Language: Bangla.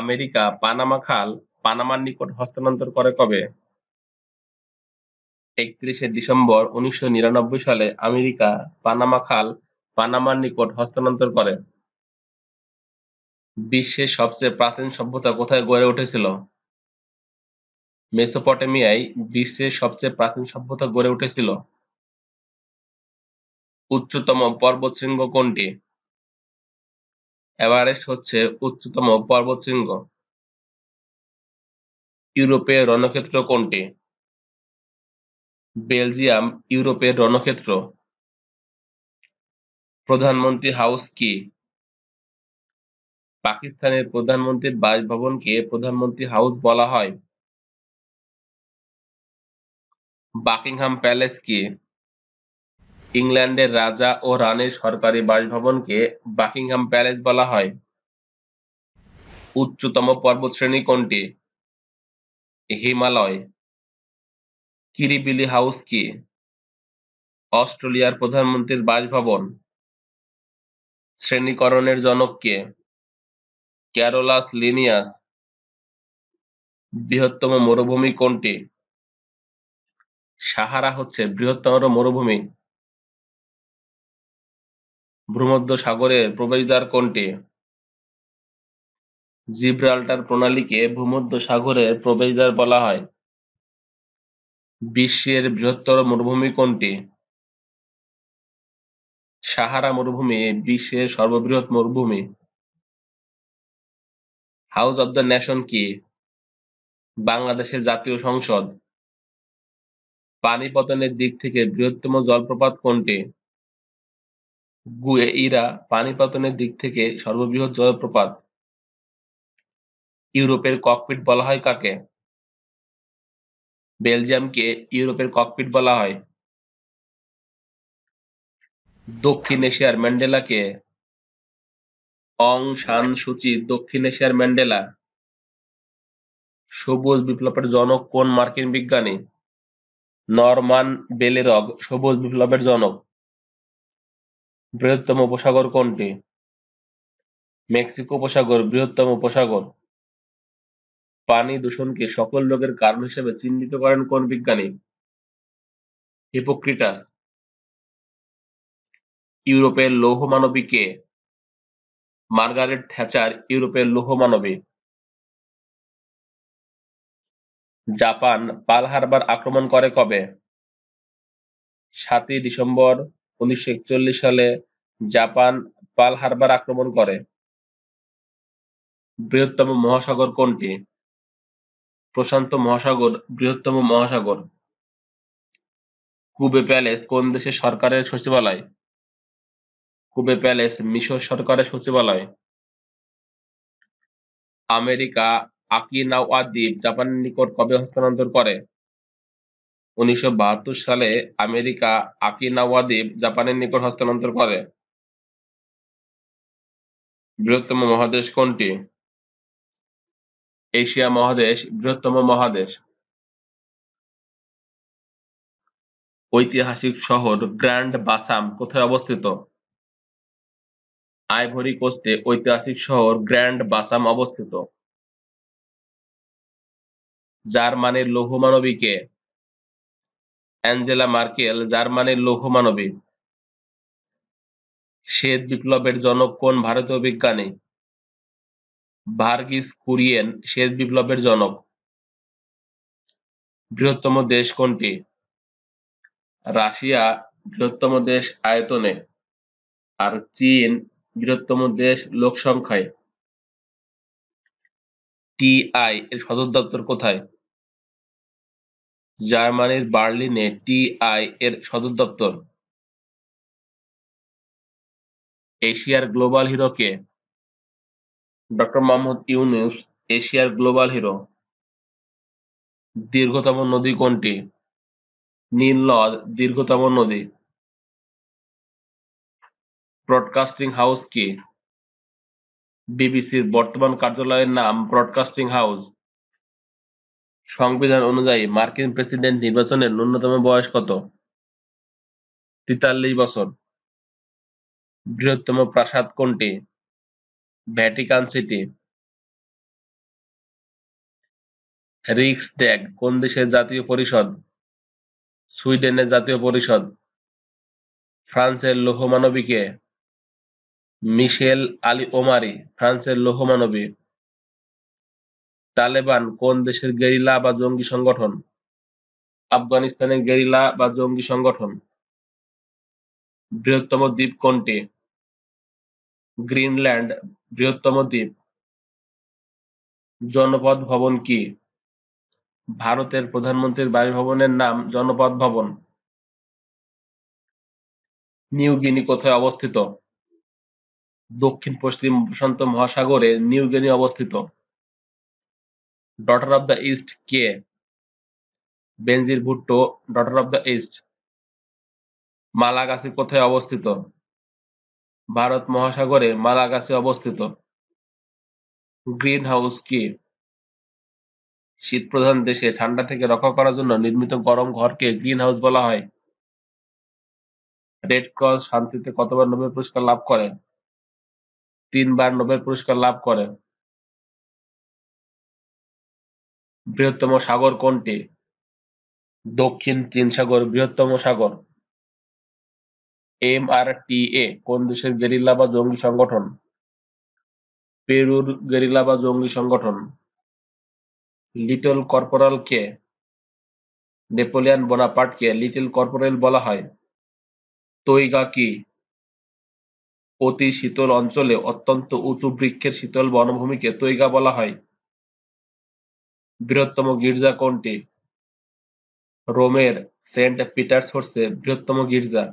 আমেরিকা পানামা খাল পানামার নিকট হস্তান্তর করে কবে? একত্রিশে ডিসেম্বর উনিশশো নিরানব্বই সালে আমেরিকা পানামা খাল পানামার নিকট হস্তান্তর করে। বিশ্বের সবচেয়ে প্রাচীন সভ্যতা কোথায় গড়ে উঠেছিল? মেসোপটেমিয়ায় বিশ্বের সবচেয়ে প্রাচীন সভ্যতা গড়ে উঠেছিল। উচ্চতম পর্বতশৃঙ্গ কোনটি? এভারেস্ট হচ্ছে উচ্চতম পর্বতশৃঙ্গ ইউরোপের রণক্ষেত্র কোনটি? বেলজিয়াম ইউরোপের রণক্ষেত্র। প্রধানমন্ত্রী হাউস কি? পাকিস্তানের প্রধানমন্ত্রীর বাসভবনকে প্রধানমন্ত্রী হাউস বলা হয়। বাকিংহাম প্যালেস কি? ইংল্যান্ডের রাজা ও রানীর সরকারি বাসভবনকে বাকিংহাম প্যালেস বলা হয়। উচ্চতম পর্বতশ্রেণী কোনটি? হিমালয়। কিরিবিলি হাউস কি? অস্ট্রেলিয়ার প্রধানমন্ত্রীর বাসভবন। শ্রেণীকরণের জনক কে? Carolus Linnaeus. বৃহত্তম মরুভূমি কোনটি? সাহারা হচ্ছে বৃহত্তম মরুভূমি। সাগরের প্রবেশদ্বার কোনটি? জিব্রাল্টার প্রণালীকে সাগরের প্রবেশদ্বার বলা হয়। বিশ্বের বৃহত্তর মরুভূমি কোনটি? সাহারা মরুভূমি বিশ্বের সর্ববৃহৎ মরুভূমি। হাউস অব দ্য নেশন কি? বাংলাদেশের জাতীয় সংসদ। পানি পতনের দিক থেকে বৃহত্তম জলপ্রপাত কোনটি? গুয়েইরা পানিপাতনের দিক থেকে সর্ববৃহৎ জলপ্রপাত। ইউরোপের ককপিট বলা হয় কাকে? বেলজিয়ামকে ইউরোপের ককপিট বলা হয়। দক্ষিণ এশিয়ার ম্যান্ডেলাকে অং শান সুচি দক্ষিণ এশিয়ার ম্যান্ডেলা। সবুজ বিপ্লবের জনক কোন মার্কিন বিজ্ঞানী? নরমান বেলেরগ সবুজ বিপ্লবের জনক। বৃহত্তম উপসাগর কোনটি? মেক্সিকো উপসাগর বৃহত্তম উপসাগর। পানি দূষণকে সকল রোগের কারণ হিসেবে চিহ্নিত করেন কোন বিজ্ঞানী? হিপোক্রিটাস। ইউরোপের লৌহ মানবী কে? মার্গারেট থ্যাচার ইউরোপের লৌহ মানবী। জাপান পাল হারবার আক্রমণ করে কবে? সাতই ডিসেম্বর উনিশশো সালে জাপান পাল হারবার আক্রমণ করে। বৃহত্তম মহাসাগর কোনটি? প্রশান্ত মহাসাগর বৃহত্তম মহাসাগর। কুবে প্যালেস কোন দেশের সরকারের সচিবালয়? কুবে প্যালেস মিশর সরকারের সচিবালয়। আমেরিকা আকিনাওয়া দ্বীপ জাপানের নিকট কবে হস্তান্তর করে? উনিশশো সালে আমেরিকা ওকিনাওয়া দ্বীপ জাপানের নিকট হস্তান্তর করে। বৃহত্তম মহাদেশ কোনটি? এশিয়া মহাদেশ বৃহত্তম মহাদেশ। ঐতিহাসিক শহর গ্র্যান্ড বাসাম কোথায় অবস্থিত? আইভরি কোস্টে ঐতিহাসিক শহর গ্র্যান্ড বাসাম অবস্থিত। জার্মানির লঘু মানবিকে অ্যাঞ্জেলা মার্কেল জার্মানির মানবী শ্বেত বিপ্লবের জনক কোন ভারতীয় বিজ্ঞানী? ভার্গিস কুরিয়েন শ্বেত বিপ্লবের জনক। বৃহত্তম দেশ কোনটি? রাশিয়া বৃহত্তম দেশ আয়তনে আর চীন বৃহত্তম দেশ লোক সংখ্যায়। টিআই এর সদর দপ্তর কোথায়? জার্মানির বার্লিনে টিআই-এর সদর দপ্তর। এশিয়ার গ্লোবাল হিরো কে? ডঃ মোহাম্মদ ইউনুস এশিয়ার গ্লোবাল হিরো। দীর্ঘতম নদী কোনটি? নীল নদ দীর্ঘতম নদী। ব্রডকাস্টিং হাউস কি? বিবিসির বর্তমান কার্যালয়ের নাম ব্রডকাস্টিং হাউস। সংবিধান অনুযায়ী মার্কিন প্রেসিডেন্ট নির্বাচনের ন্যূনতম বয়স কত? তেতাল্লিশ বছর। বৃহত্তম প্রাসাদ কোনটি? Vatican city. রিক্সড্যাগ কোন দেশের জাতীয় পরিষদ? সুইডেনের জাতীয় পরিষদ। ফ্রান্সের লৌহমানবিকে মিশেল আলী ওমারি ফ্রান্সের লৌহমানবী। তালেবান কোন দেশের গেরিলা বা জঙ্গি সংগঠন? আফগানিস্তানের গেরিলা বা জঙ্গি সংগঠন। বৃহত্তম দ্বীপ কোনটি? গ্রিনল্যান্ড বৃহত্তম দ্বীপ। জনপদ ভবন কি? ভারতের প্রধানমন্ত্রীর বাসভবনের নাম জনপদ ভবন। নিউ গিনি কোথায় অবস্থিত? দক্ষিণ পশ্চিম প্রশান্ত মহাসাগরে নিউ গিনি অবস্থিত। ডটার অব দ্য ইস্ট কে Benazir Bhutto daughter of the east মালাগাছি কোথায় অবস্থিত ভারত মহাসাগরে মালাগাছি অবস্থিত গ্রিন হাউস কি শীতপ্রধান দেশে ঠান্ডা থেকে রক্ষা করার জন্য নির্মিত গরম ঘরকে গ্রিন হাউস বলা হয় রেড ক্রস শান্তিতে কতবার নোবেল পুরস্কার লাভ করে তিনবার নোবেল পুরস্কার লাভ করে বৃহত্তম সাগর কোনটি? দক্ষিণ চীন সাগর বৃহত্তম সাগর। এ কোন দেশের গেরিলা বা জঙ্গি সংগঠন? পেরুর গেরিলা বা জঙ্গি সংগঠন। লিটল কর্পোরাল কে? নেপোলিয়ন কে লিটল কর্পোরাল বলা হয়। তৈগা কি? অতি শীতল অঞ্চলে অত্যন্ত উঁচু বৃক্ষের শীতল বনভূমিকে তৈগা বলা হয়। বৃহত্তম গির্জা কোনটি? রোমের সেন্ট পিটার্স হচ্ছে বৃহত্তম গির্জা।